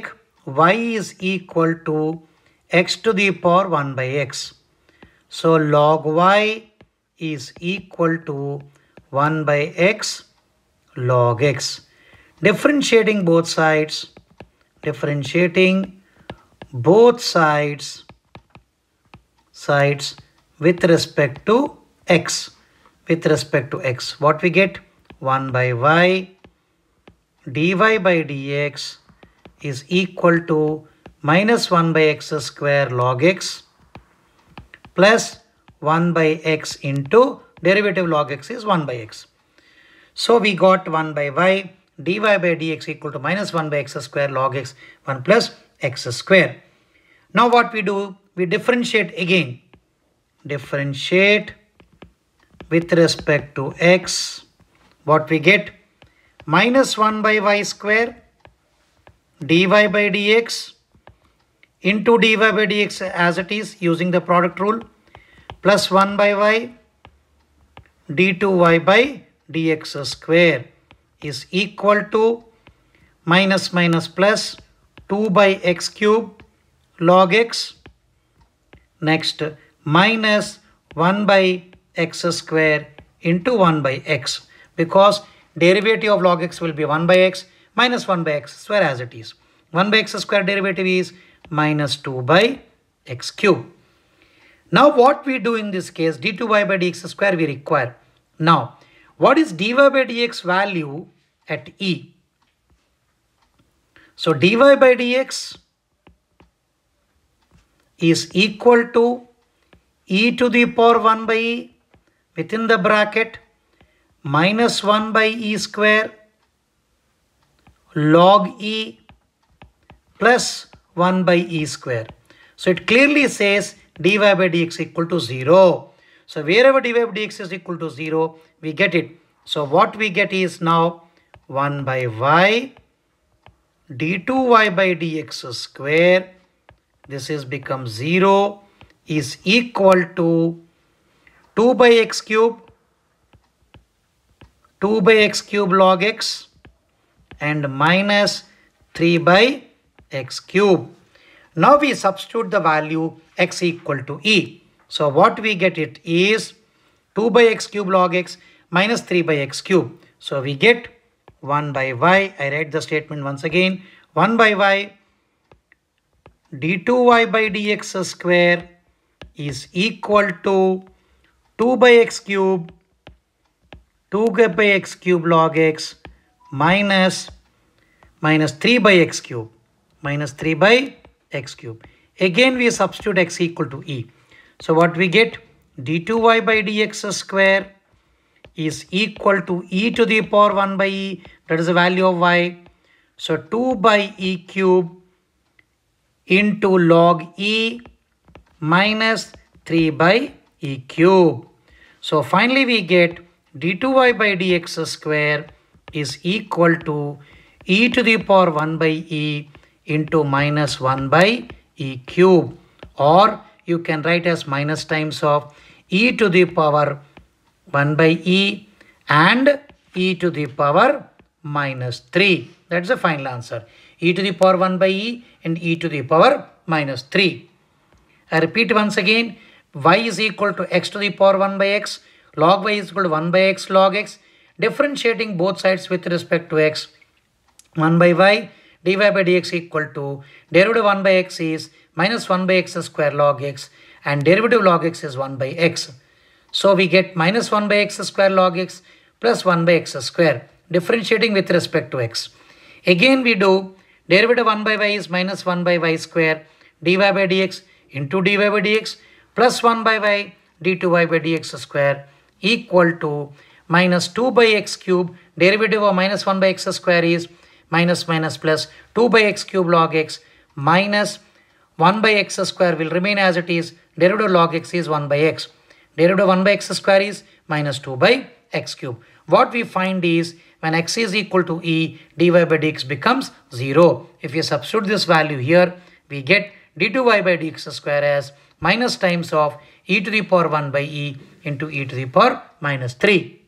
take y is equal to x to the power 1 by x. So log y is equal to 1 by x log x. Differentiating both sides, differentiating both sides, sides with respect to x, with respect to x. What we get? 1 by y dy by dx is equal to minus 1 by x square log x plus 1 by x into derivative log x is 1 by x. So we got 1 by y dy by dx equal to minus 1 by x square log x 1 plus x square. Now what we do, we differentiate again. Differentiate with respect to x. What we get? Minus 1 by y square dy by dx into dy by dx as it is using the product rule plus 1 by y d2y by dx square is equal to minus minus plus 2 by x cube log x next minus 1 by x square into 1 by x because derivative of log x will be 1 by x minus 1 by x square as it is. 1 by x square derivative is minus 2 by x cube. Now what we do in this case, d2y by dx square we require. Now, what is dy by dx value at E? So dy by dx is equal to e to the power 1 by e within the bracket minus 1 by e square log E plus 1 by E square. So it clearly says dy by dx equal to 0. So wherever dy by dx is equal to 0, we get it. So what we get is now 1 by y d2y by dx square. This is become 0 is equal to 2 by x cube 2 by x cube log x and minus 3 by x cube. Now we substitute the value x equal to e. So what we get it is 2 by x cube log x minus 3 by x cube. So we get 1 by y. I write the statement once again. 1 by y d2y by dx square is equal to 2 by x cube 2 by x cube log x minus minus 3 by x cube minus 3 by x cube. Again we substitute x equal to e. So what we get d2y by dx square is equal to e to the power 1 by e that is the value of y. So 2 by e cube into log e minus 3 by e cube. So finally we get d2y by dx square is equal to e to the power 1 by e into minus 1 by e cube or you can write as minus times of e to the power 1 by e and e to the power minus 3. That's the final answer. e to the power 1 by e and e to the power minus 3. I repeat once again, y is equal to x to the power 1 by x, log y is equal to 1 by x log x, differentiating both sides with respect to x 1 by y dy by dx equal to derivative 1 by x is minus 1 by x square log x and derivative log x is 1 by x. So we get minus 1 by x square log x plus 1 by x square differentiating with respect to x. Again we do derivative 1 by y is minus 1 by y square dy by dx into dy by dx plus 1 by y d2y by dx square equal to minus 2 by x cube, derivative of minus 1 by x square is minus minus plus 2 by x cube log x minus 1 by x square will remain as it is. Derivative log x is 1 by x. Derivative 1 by x square is minus 2 by x cube. What we find is when x is equal to e, dy by dx becomes 0. If we substitute this value here, we get d2y by dx square as minus times of e to the power 1 by e into e to the power minus 3.